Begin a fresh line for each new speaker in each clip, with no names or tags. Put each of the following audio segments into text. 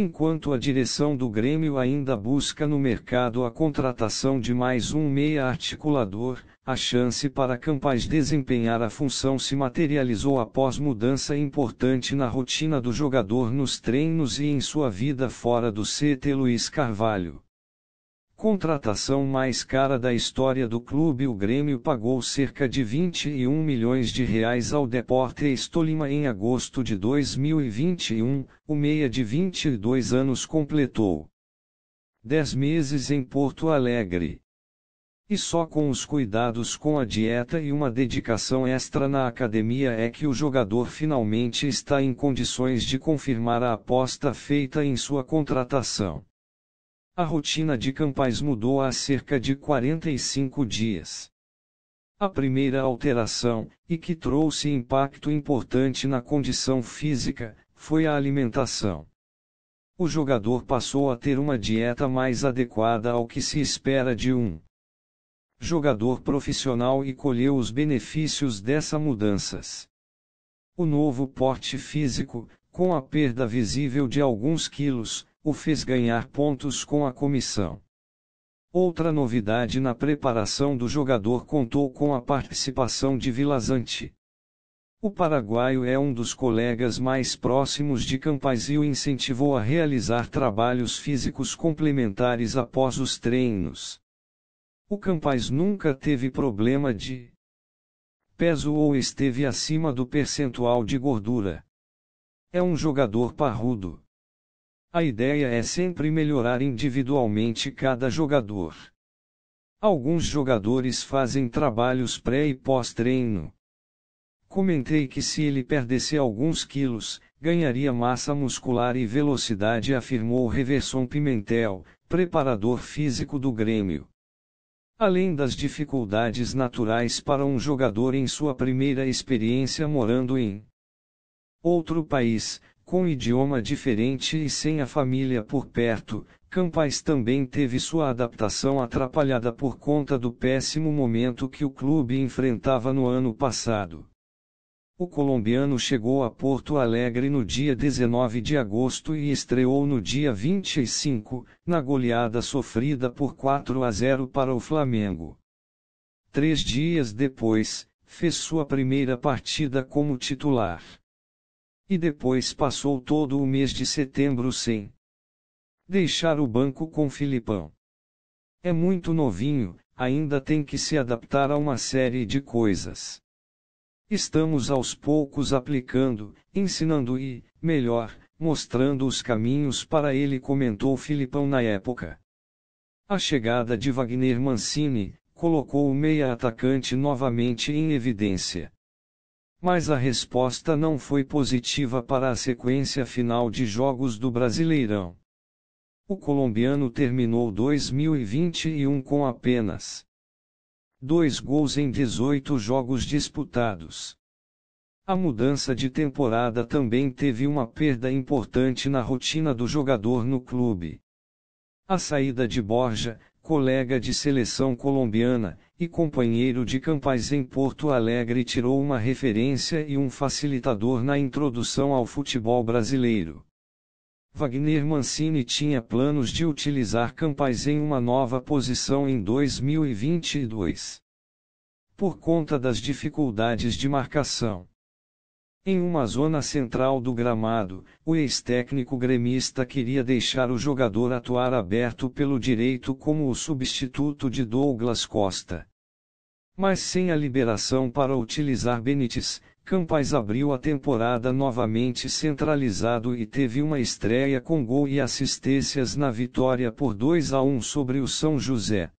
Enquanto a direção do Grêmio ainda busca no mercado a contratação de mais um meia articulador, a chance para Campaz desempenhar a função se materializou após mudança importante na rotina do jogador nos treinos e em sua vida fora do CT Luiz Carvalho. Contratação mais cara da história do clube O Grêmio pagou cerca de 21 milhões de reais ao Deportes Tolima em agosto de 2021, o meia de 22 anos completou 10 meses em Porto Alegre. E só com os cuidados com a dieta e uma dedicação extra na academia é que o jogador finalmente está em condições de confirmar a aposta feita em sua contratação. A rotina de Campais mudou há cerca de 45 dias. A primeira alteração, e que trouxe impacto importante na condição física, foi a alimentação. O jogador passou a ter uma dieta mais adequada ao que se espera de um jogador profissional e colheu os benefícios dessa mudanças. O novo porte físico, com a perda visível de alguns quilos, o fez ganhar pontos com a comissão. Outra novidade na preparação do jogador contou com a participação de Vilazante. O paraguaio é um dos colegas mais próximos de Campaz e o incentivou a realizar trabalhos físicos complementares após os treinos. O Campaz nunca teve problema de peso ou esteve acima do percentual de gordura. É um jogador parrudo. A ideia é sempre melhorar individualmente cada jogador. Alguns jogadores fazem trabalhos pré e pós-treino. Comentei que se ele perdesse alguns quilos, ganharia massa muscular e velocidade, afirmou Reverson Pimentel, preparador físico do Grêmio. Além das dificuldades naturais para um jogador em sua primeira experiência morando em outro país, com idioma diferente e sem a família por perto, Campais também teve sua adaptação atrapalhada por conta do péssimo momento que o clube enfrentava no ano passado. O colombiano chegou a Porto Alegre no dia 19 de agosto e estreou no dia 25, na goleada sofrida por 4 a 0 para o Flamengo. Três dias depois, fez sua primeira partida como titular. E depois passou todo o mês de setembro sem deixar o banco com Filipão. É muito novinho, ainda tem que se adaptar a uma série de coisas. Estamos aos poucos aplicando, ensinando e, melhor, mostrando os caminhos para ele, comentou Filipão na época. A chegada de Wagner Mancini colocou o meia-atacante novamente em evidência mas a resposta não foi positiva para a sequência final de jogos do Brasileirão. O colombiano terminou 2021 com apenas dois gols em 18 jogos disputados. A mudança de temporada também teve uma perda importante na rotina do jogador no clube. A saída de Borja, colega de seleção colombiana, e companheiro de Campais em Porto Alegre, tirou uma referência e um facilitador na introdução ao futebol brasileiro. Wagner Mancini tinha planos de utilizar Campais em uma nova posição em 2022. Por conta das dificuldades de marcação, em uma zona central do gramado, o ex-técnico gremista queria deixar o jogador atuar aberto pelo direito como o substituto de Douglas Costa. Mas sem a liberação para utilizar Benítez, Campais abriu a temporada novamente centralizado e teve uma estreia com gol e assistências na vitória por 2 a 1 sobre o São José.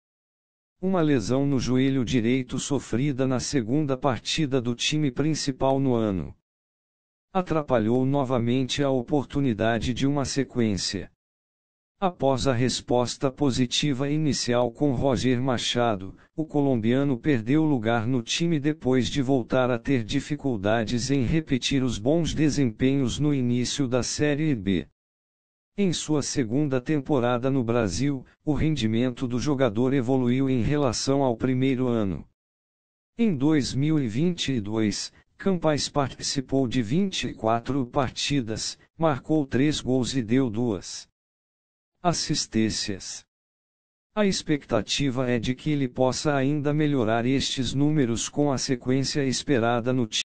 Uma lesão no joelho direito sofrida na segunda partida do time principal no ano atrapalhou novamente a oportunidade de uma sequência. Após a resposta positiva inicial com Roger Machado, o colombiano perdeu lugar no time depois de voltar a ter dificuldades em repetir os bons desempenhos no início da Série B. Em sua segunda temporada no Brasil, o rendimento do jogador evoluiu em relação ao primeiro ano. Em 2022, Campais participou de 24 partidas, marcou 3 gols e deu 2 assistências. A expectativa é de que ele possa ainda melhorar estes números com a sequência esperada no time.